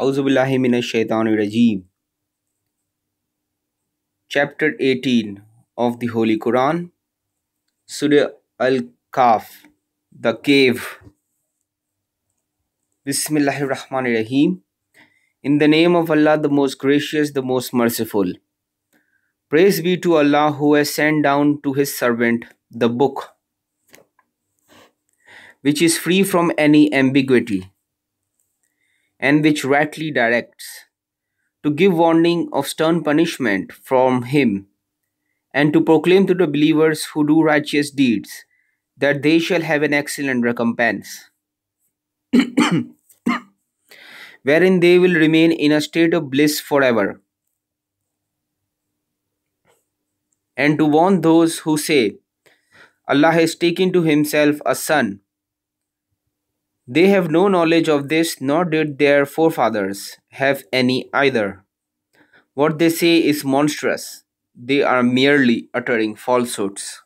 A'uzubillahi Auzubillahiminashaitanirajim. Chapter 18 of the Holy Quran, Surah Al Kaf, the cave. Bismillahir Rahmanir Rahim. In the name of Allah, the most gracious, the most merciful. Praise be to Allah who has sent down to his servant the book, which is free from any ambiguity and which rightly directs, to give warning of stern punishment from him, and to proclaim to the believers who do righteous deeds that they shall have an excellent recompense. wherein they will remain in a state of bliss forever. And to warn those who say, Allah has taken to himself a son they have no knowledge of this, nor did their forefathers have any either. What they say is monstrous. They are merely uttering falsehoods.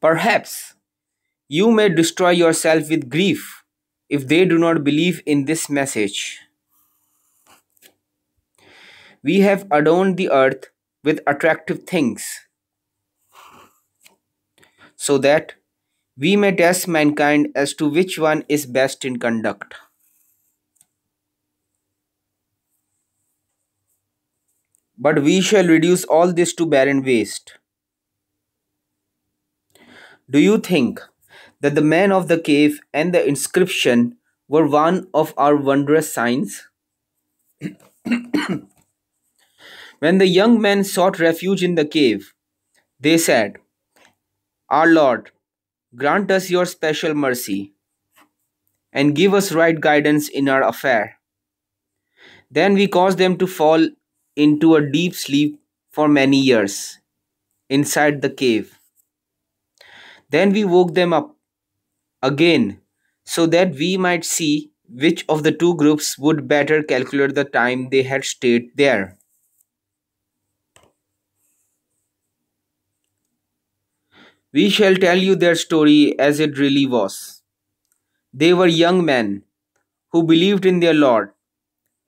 Perhaps you may destroy yourself with grief if they do not believe in this message. We have adorned the earth with attractive things so that we may test mankind as to which one is best in conduct. But we shall reduce all this to barren waste. Do you think that the man of the cave and the inscription were one of our wondrous signs? when the young men sought refuge in the cave, they said, Our Lord, Grant us your special mercy and give us right guidance in our affair. Then we caused them to fall into a deep sleep for many years inside the cave. Then we woke them up again so that we might see which of the two groups would better calculate the time they had stayed there. We shall tell you their story as it really was. They were young men who believed in their Lord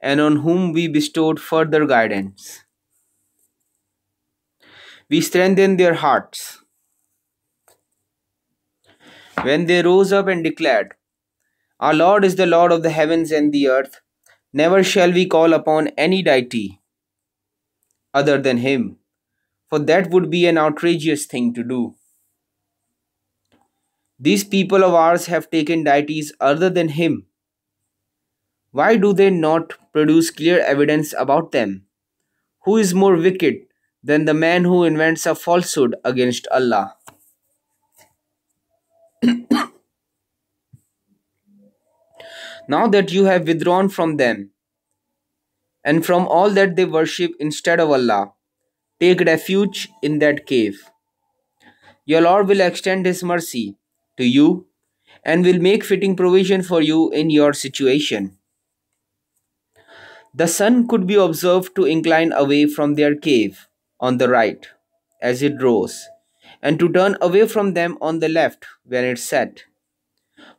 and on whom we bestowed further guidance. We strengthened their hearts. When they rose up and declared, Our Lord is the Lord of the heavens and the earth, never shall we call upon any deity other than Him, for that would be an outrageous thing to do. These people of ours have taken deities other than him. Why do they not produce clear evidence about them? Who is more wicked than the man who invents a falsehood against Allah? now that you have withdrawn from them and from all that they worship instead of Allah, take refuge in that cave. Your Lord will extend His mercy to you and will make fitting provision for you in your situation. The sun could be observed to incline away from their cave on the right as it rose, and to turn away from them on the left when it set,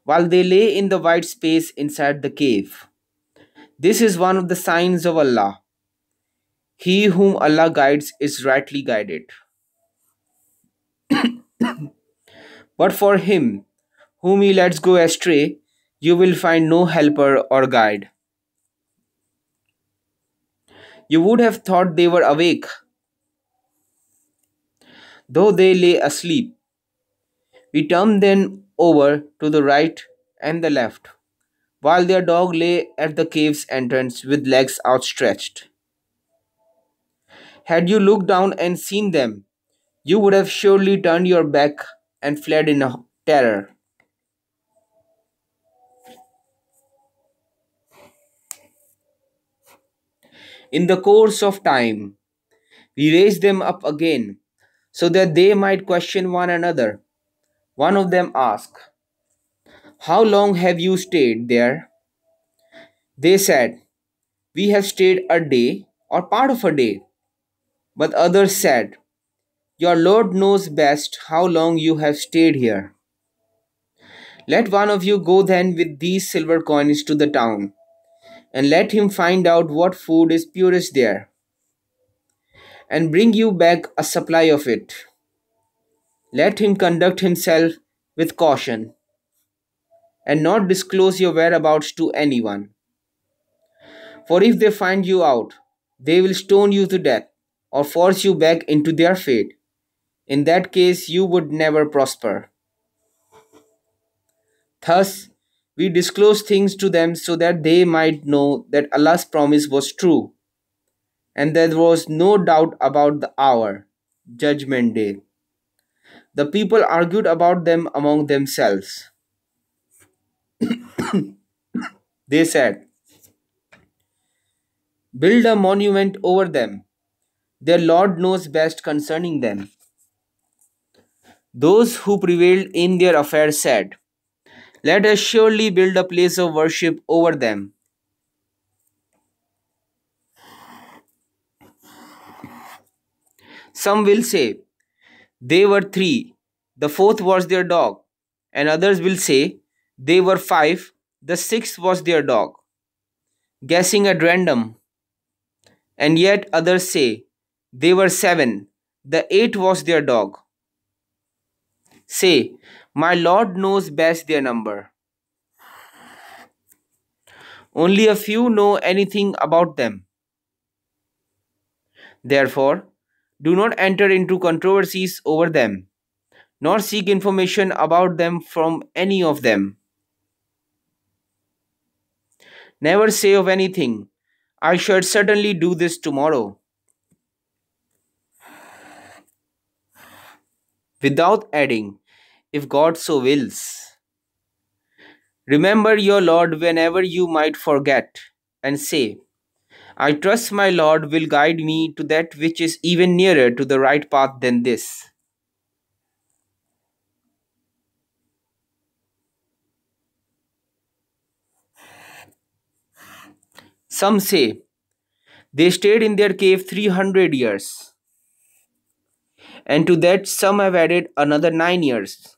while they lay in the wide space inside the cave. This is one of the signs of Allah. He whom Allah guides is rightly guided. But for him whom he lets go astray, you will find no helper or guide. You would have thought they were awake, though they lay asleep. We turned them over to the right and the left, while their dog lay at the cave's entrance with legs outstretched. Had you looked down and seen them, you would have surely turned your back and fled in terror. In the course of time, we raised them up again so that they might question one another. One of them asked, How long have you stayed there? They said, We have stayed a day or part of a day. But others said, your Lord knows best how long you have stayed here. Let one of you go then with these silver coins to the town, and let him find out what food is purest there, and bring you back a supply of it. Let him conduct himself with caution, and not disclose your whereabouts to anyone. For if they find you out, they will stone you to death or force you back into their fate. In that case, you would never prosper. Thus, we disclose things to them so that they might know that Allah's promise was true and there was no doubt about the hour, Judgment Day. The people argued about them among themselves. they said, Build a monument over them. Their Lord knows best concerning them. Those who prevailed in their affairs said, Let us surely build a place of worship over them. Some will say, They were three, the fourth was their dog. And others will say, They were five, the sixth was their dog. Guessing at random. And yet others say, They were seven, the eighth was their dog. Say, My Lord knows best their number. Only a few know anything about them. Therefore, do not enter into controversies over them, nor seek information about them from any of them. Never say of anything, I shall certainly do this tomorrow. without adding, if God so wills. Remember your Lord whenever you might forget, and say, I trust my Lord will guide me to that which is even nearer to the right path than this. Some say they stayed in their cave 300 years and to that some have added another nine years.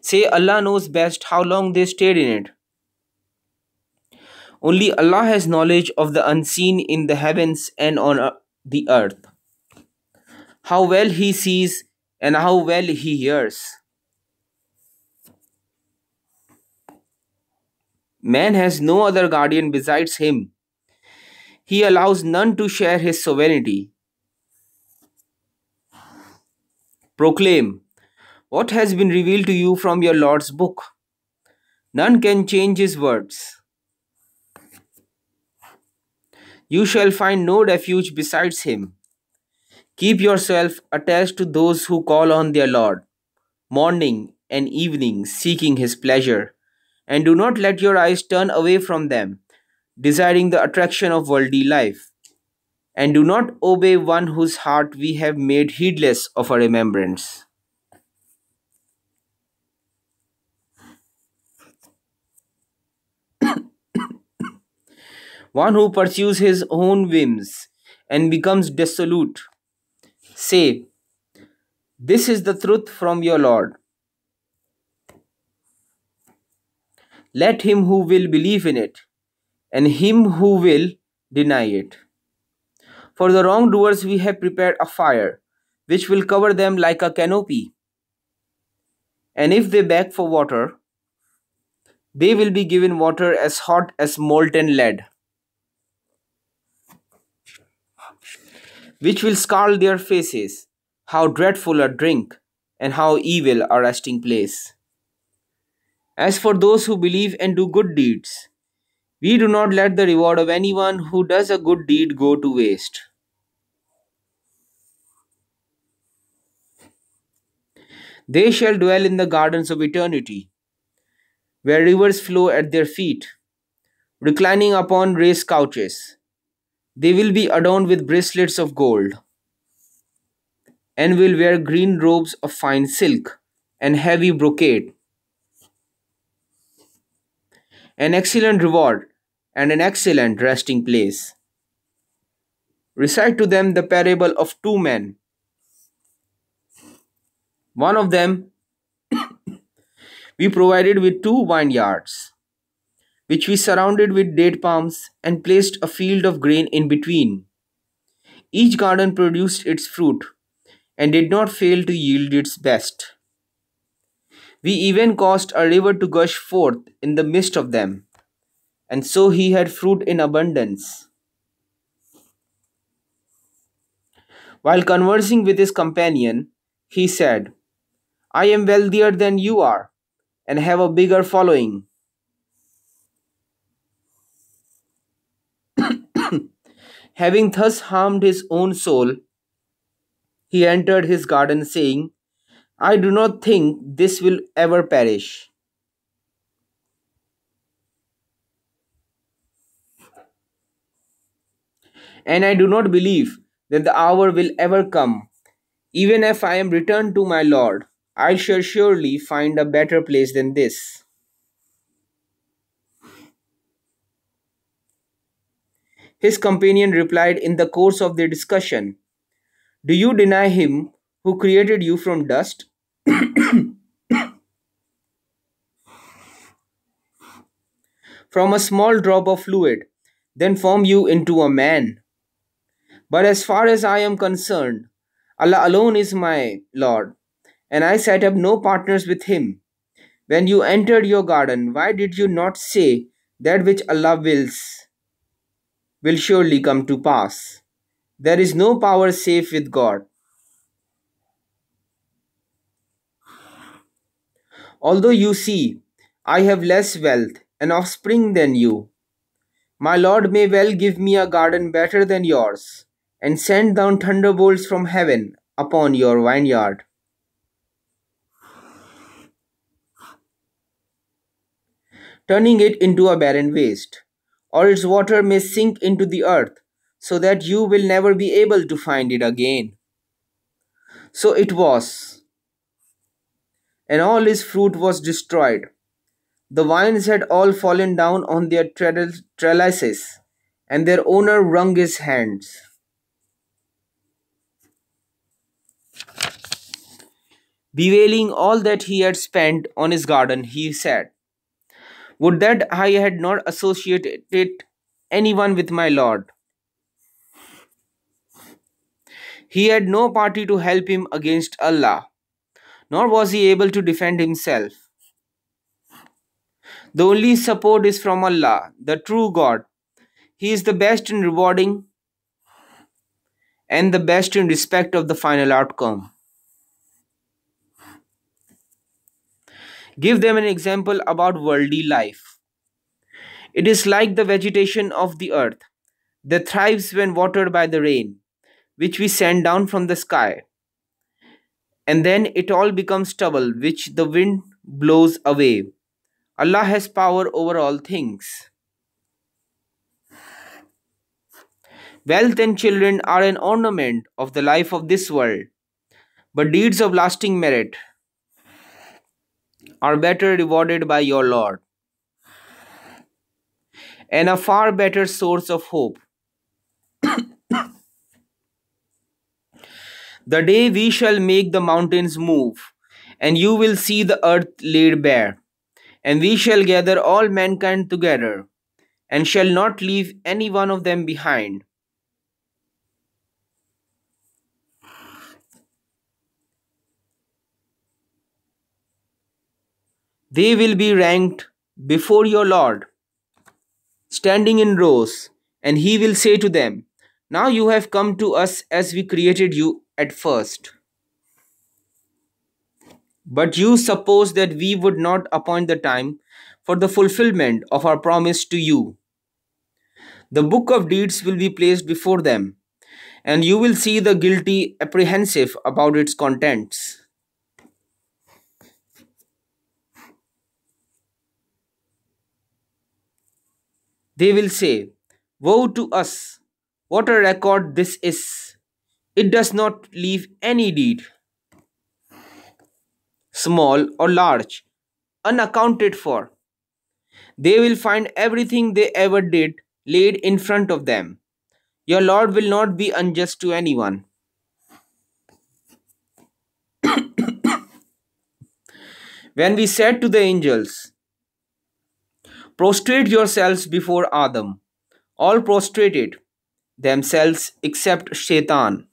Say Allah knows best how long they stayed in it. Only Allah has knowledge of the unseen in the heavens and on uh, the earth. How well He sees and how well He hears. Man has no other guardian besides Him. He allows none to share His sovereignty. Proclaim what has been revealed to you from your Lord's book. None can change his words. You shall find no refuge besides him. Keep yourself attached to those who call on their Lord, morning and evening, seeking his pleasure, and do not let your eyes turn away from them, desiring the attraction of worldly life and do not obey one whose heart we have made heedless of our remembrance. one who pursues his own whims and becomes dissolute. Say, This is the truth from your Lord. Let him who will believe in it, and him who will deny it. For the wrongdoers we have prepared a fire, which will cover them like a canopy. And if they beg for water, they will be given water as hot as molten lead, which will scar their faces. How dreadful a drink, and how evil a resting place. As for those who believe and do good deeds, we do not let the reward of anyone who does a good deed go to waste. They shall dwell in the gardens of eternity, where rivers flow at their feet, reclining upon raised couches. They will be adorned with bracelets of gold, and will wear green robes of fine silk and heavy brocade. An excellent reward and an excellent resting place. Recite to them the parable of two men one of them we provided with two vineyards, which we surrounded with date palms and placed a field of grain in between. Each garden produced its fruit and did not fail to yield its best. We even caused a river to gush forth in the midst of them, and so he had fruit in abundance. While conversing with his companion, he said, I am wealthier than you are and have a bigger following. Having thus harmed his own soul, he entered his garden, saying, I do not think this will ever perish. And I do not believe that the hour will ever come, even if I am returned to my Lord. I shall surely find a better place than this. His companion replied in the course of their discussion, Do you deny him who created you from dust? from a small drop of fluid, then form you into a man. But as far as I am concerned, Allah alone is my Lord and I set up no partners with him. When you entered your garden, why did you not say, That which Allah wills will surely come to pass? There is no power safe with God. Although you see, I have less wealth and offspring than you. My Lord may well give me a garden better than yours, and send down thunderbolts from heaven upon your vineyard. turning it into a barren waste, or its water may sink into the earth, so that you will never be able to find it again. So it was. And all his fruit was destroyed. The vines had all fallen down on their trellises, and their owner wrung his hands. Bewailing all that he had spent on his garden, he said, would that I had not associated anyone with my lord. He had no party to help him against Allah, nor was he able to defend himself. The only support is from Allah, the true God. He is the best in rewarding and the best in respect of the final outcome. Give them an example about worldly life. It is like the vegetation of the earth that thrives when watered by the rain, which we send down from the sky. And then it all becomes stubble, which the wind blows away. Allah has power over all things. Wealth and children are an ornament of the life of this world, but deeds of lasting merit are better rewarded by your Lord and a far better source of hope. the day we shall make the mountains move, and you will see the earth laid bare, and we shall gather all mankind together, and shall not leave any one of them behind. They will be ranked before your Lord, standing in rows, and he will say to them, Now you have come to us as we created you at first. But you suppose that we would not appoint the time for the fulfillment of our promise to you. The book of deeds will be placed before them, and you will see the guilty apprehensive about its contents. They will say, Woe to us! What a record this is! It does not leave any deed, small or large, unaccounted for. They will find everything they ever did laid in front of them. Your Lord will not be unjust to anyone. when we said to the angels, Prostrate yourselves before Adam. All prostrated themselves except Shaitan.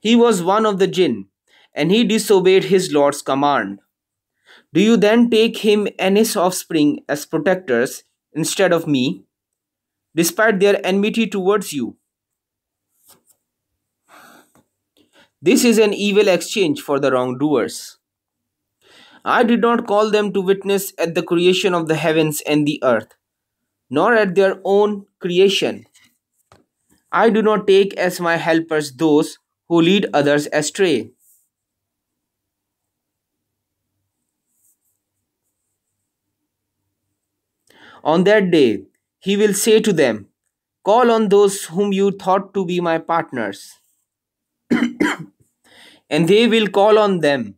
He was one of the jinn, and he disobeyed his Lord's command. Do you then take him and his offspring as protectors instead of me, despite their enmity towards you? This is an evil exchange for the wrongdoers. I did not call them to witness at the creation of the heavens and the earth, nor at their own creation. I do not take as my helpers those who lead others astray. On that day, he will say to them, Call on those whom you thought to be my partners, and they will call on them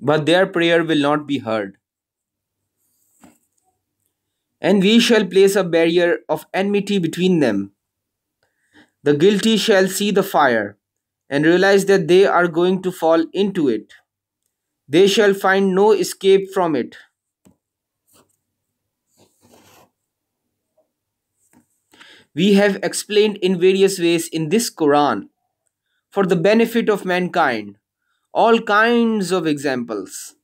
but their prayer will not be heard. And we shall place a barrier of enmity between them. The guilty shall see the fire and realize that they are going to fall into it. They shall find no escape from it. We have explained in various ways in this Quran for the benefit of mankind all kinds of examples.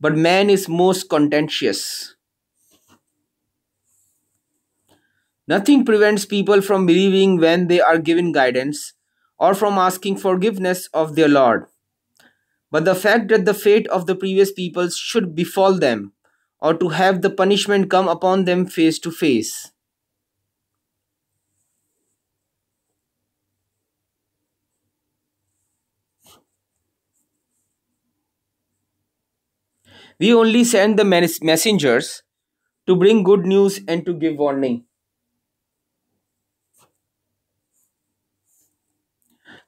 But man is most contentious. Nothing prevents people from believing when they are given guidance or from asking forgiveness of their Lord. But the fact that the fate of the previous peoples should befall them or to have the punishment come upon them face to face We only send the messengers to bring good news and to give warning.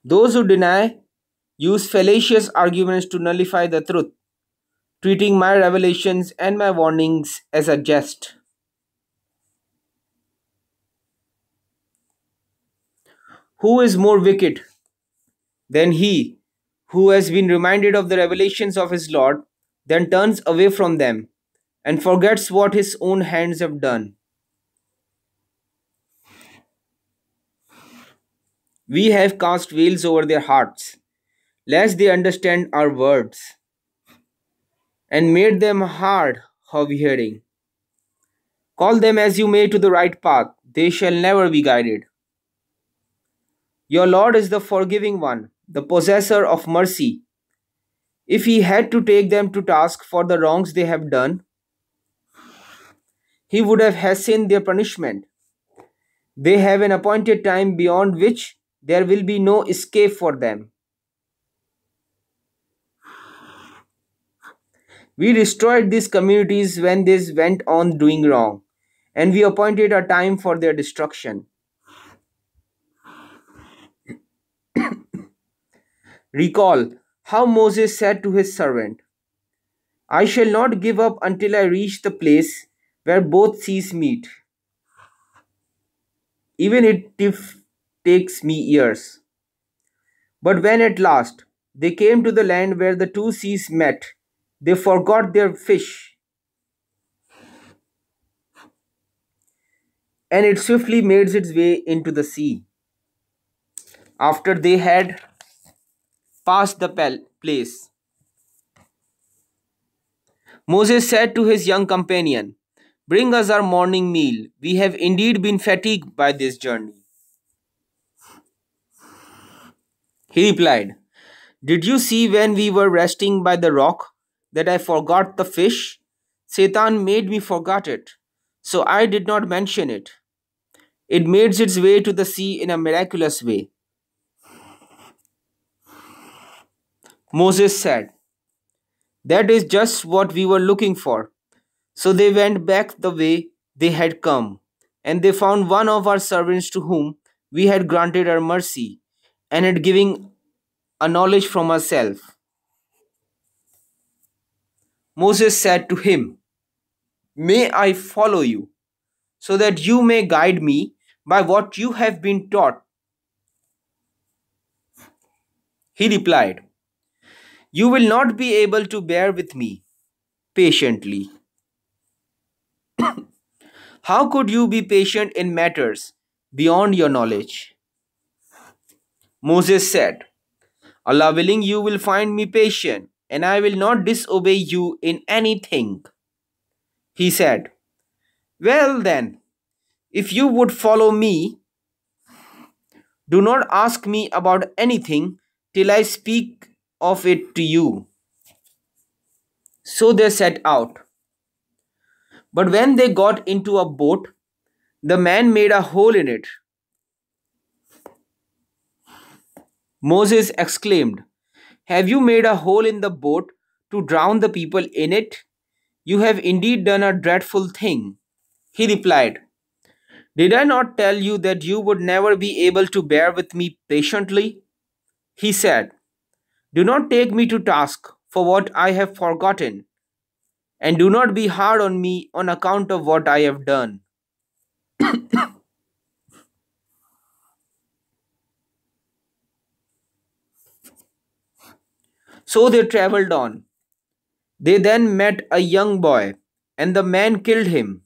Those who deny use fallacious arguments to nullify the truth, treating my revelations and my warnings as a jest. Who is more wicked than he who has been reminded of the revelations of his Lord then turns away from them and forgets what his own hands have done. We have cast veils over their hearts, lest they understand our words, and made them hard of hearing. Call them as you may to the right path, they shall never be guided. Your Lord is the forgiving one, the possessor of mercy if he had to take them to task for the wrongs they have done, he would have hastened their punishment. They have an appointed time beyond which there will be no escape for them. We destroyed these communities when they went on doing wrong, and we appointed a time for their destruction. Recall how Moses said to his servant, I shall not give up until I reach the place where both seas meet, even if it takes me years. But when at last they came to the land where the two seas met, they forgot their fish. And it swiftly made its way into the sea. After they had pass the place. Moses said to his young companion, Bring us our morning meal. We have indeed been fatigued by this journey. He replied, Did you see when we were resting by the rock that I forgot the fish? Satan made me forget it, so I did not mention it. It made its way to the sea in a miraculous way. Moses said, That is just what we were looking for. So they went back the way they had come, and they found one of our servants to whom we had granted our mercy, and had given a knowledge from ourselves. Moses said to him, May I follow you, so that you may guide me by what you have been taught. He replied, you will not be able to bear with me patiently. How could you be patient in matters beyond your knowledge? Moses said, Allah willing, you will find me patient, and I will not disobey you in anything. He said, Well then, if you would follow me, do not ask me about anything till I speak of it to you. So they set out. But when they got into a boat, the man made a hole in it. Moses exclaimed, Have you made a hole in the boat to drown the people in it? You have indeed done a dreadful thing. He replied, Did I not tell you that you would never be able to bear with me patiently? He said, do not take me to task for what I have forgotten, and do not be hard on me on account of what I have done. so they travelled on. They then met a young boy, and the man killed him.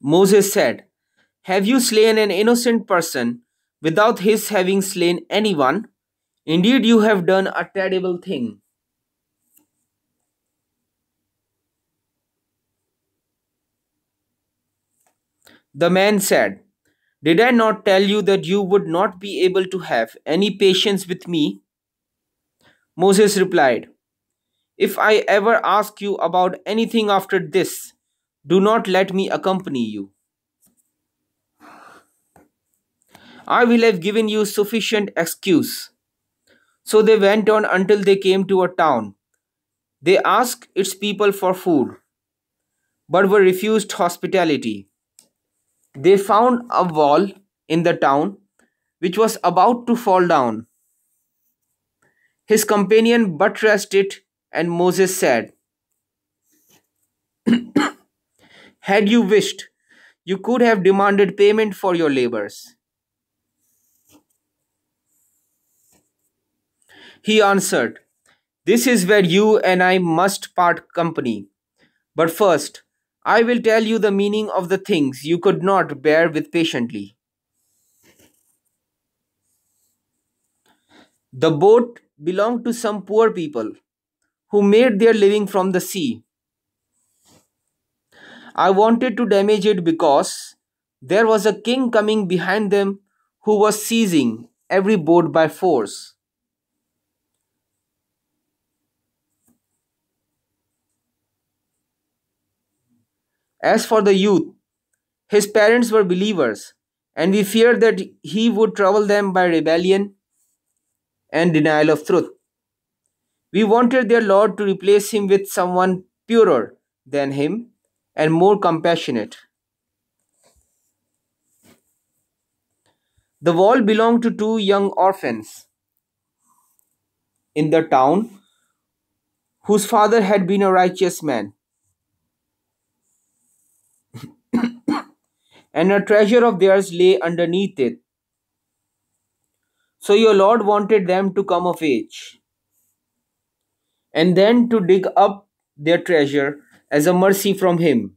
Moses said, Have you slain an innocent person without his having slain anyone. Indeed, you have done a terrible thing. The man said, Did I not tell you that you would not be able to have any patience with me? Moses replied, If I ever ask you about anything after this, do not let me accompany you. I will have given you sufficient excuse. So they went on until they came to a town. They asked its people for food, but were refused hospitality. They found a wall in the town which was about to fall down. His companion buttressed it, and Moses said, Had you wished, you could have demanded payment for your labors. He answered, This is where you and I must part company. But first, I will tell you the meaning of the things you could not bear with patiently. The boat belonged to some poor people who made their living from the sea. I wanted to damage it because there was a king coming behind them who was seizing every boat by force. As for the youth, his parents were believers, and we feared that he would trouble them by rebellion and denial of truth. We wanted their Lord to replace him with someone purer than him and more compassionate. The wall belonged to two young orphans in the town whose father had been a righteous man. and a treasure of theirs lay underneath it. So your Lord wanted them to come of age and then to dig up their treasure as a mercy from Him.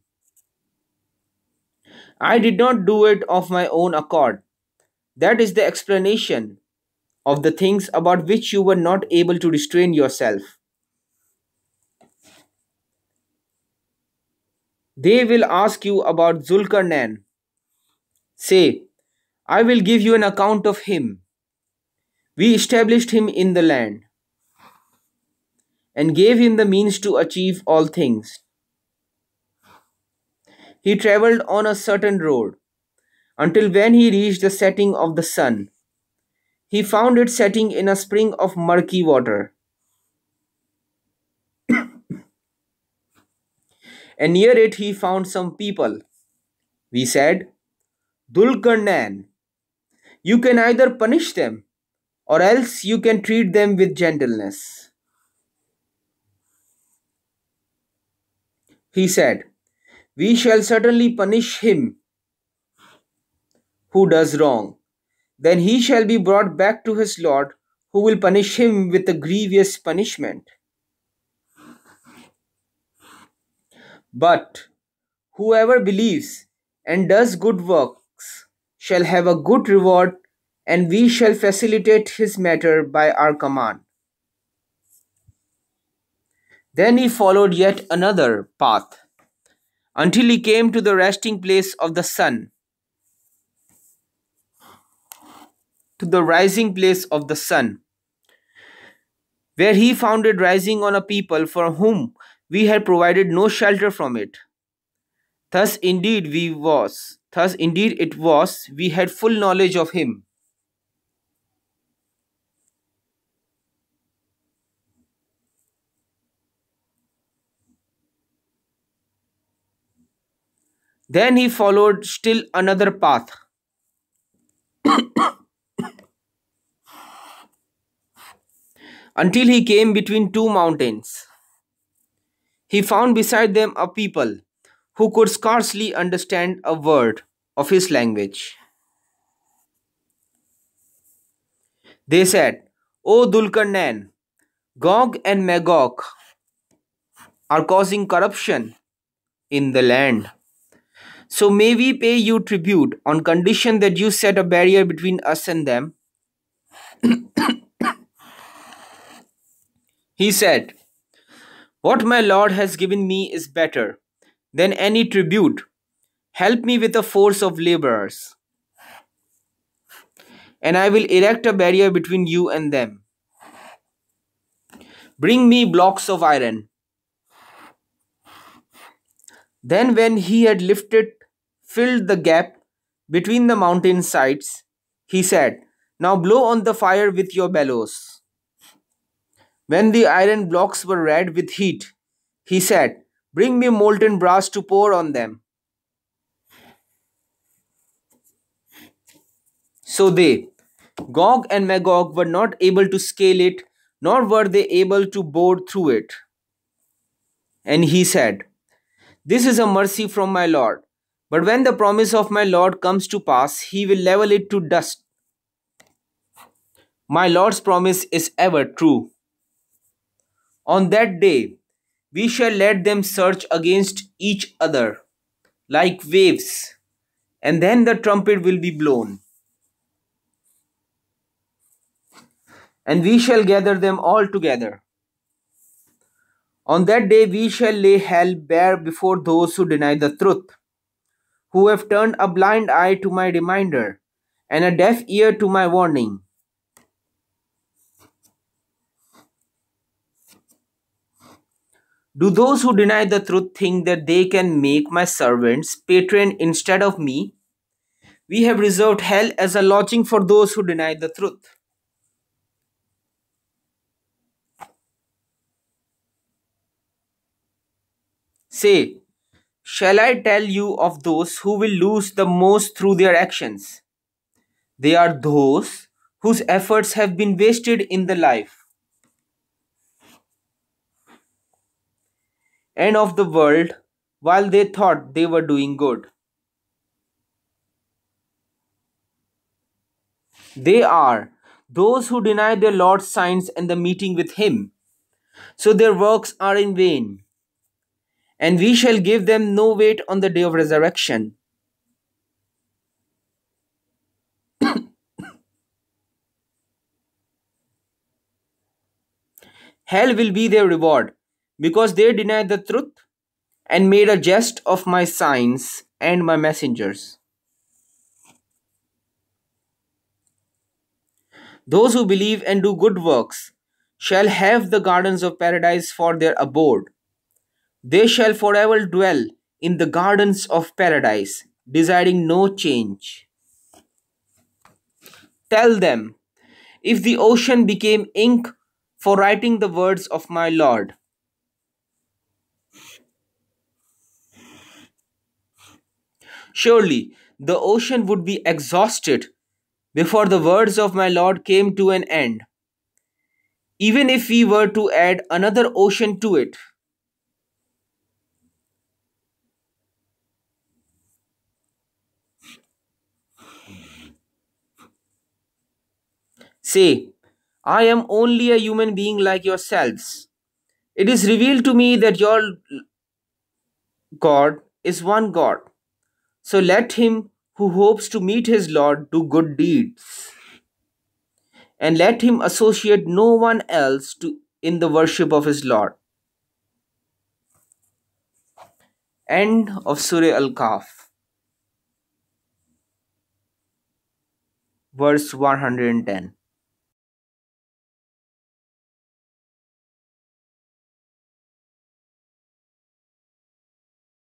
I did not do it of my own accord. That is the explanation of the things about which you were not able to restrain yourself. They will ask you about Zulkarnain Say, I will give you an account of him. We established him in the land and gave him the means to achieve all things. He traveled on a certain road until when he reached the setting of the sun. He found it setting in a spring of murky water. and near it he found some people. We said, Dulkarnan. You can either punish them or else you can treat them with gentleness. He said, We shall certainly punish him who does wrong. Then he shall be brought back to his Lord, who will punish him with a grievous punishment. But whoever believes and does good work shall have a good reward, and we shall facilitate his matter by our command. Then he followed yet another path until he came to the resting place of the sun, to the rising place of the sun, where he found it rising on a people for whom we had provided no shelter from it. Thus indeed we was, thus indeed it was, we had full knowledge of him. Then he followed still another path. until he came between two mountains. He found beside them a people who could scarcely understand a word of his language. They said, O Dulkarnain, Gog and Magog are causing corruption in the land. So may we pay you tribute on condition that you set a barrier between us and them. he said, What my Lord has given me is better than any tribute. Help me with a force of laborers, and I will erect a barrier between you and them. Bring me blocks of iron. Then, when he had lifted, filled the gap between the mountain sides, he said, Now blow on the fire with your bellows. When the iron blocks were red with heat, he said, Bring me molten brass to pour on them. So they, Gog and Magog, were not able to scale it, nor were they able to bore through it. And he said, This is a mercy from my Lord. But when the promise of my Lord comes to pass, he will level it to dust. My Lord's promise is ever true. On that day, we shall let them search against each other like waves, and then the trumpet will be blown. And we shall gather them all together. On that day we shall lay hell bare before those who deny the truth, who have turned a blind eye to my reminder and a deaf ear to my warning Do those who deny the truth think that they can make my servants patron instead of me? We have reserved hell as a lodging for those who deny the truth. Say, shall I tell you of those who will lose the most through their actions? They are those whose efforts have been wasted in the life end of the world while they thought they were doing good. They are those who deny their Lord's signs and the meeting with Him. So their works are in vain. And we shall give them no weight on the day of resurrection. Hell will be their reward because they denied the truth and made a jest of my signs and my messengers. Those who believe and do good works shall have the gardens of paradise for their abode. They shall forever dwell in the gardens of paradise, desiring no change. Tell them, if the ocean became ink for writing the words of my Lord, Surely the ocean would be exhausted before the words of my Lord came to an end. Even if we were to add another ocean to it, Say, I am only a human being like yourselves. It is revealed to me that your God is one God so let him who hopes to meet his Lord do good deeds. And let him associate no one else to, in the worship of his Lord. End of Surah Al Kaf, verse 110.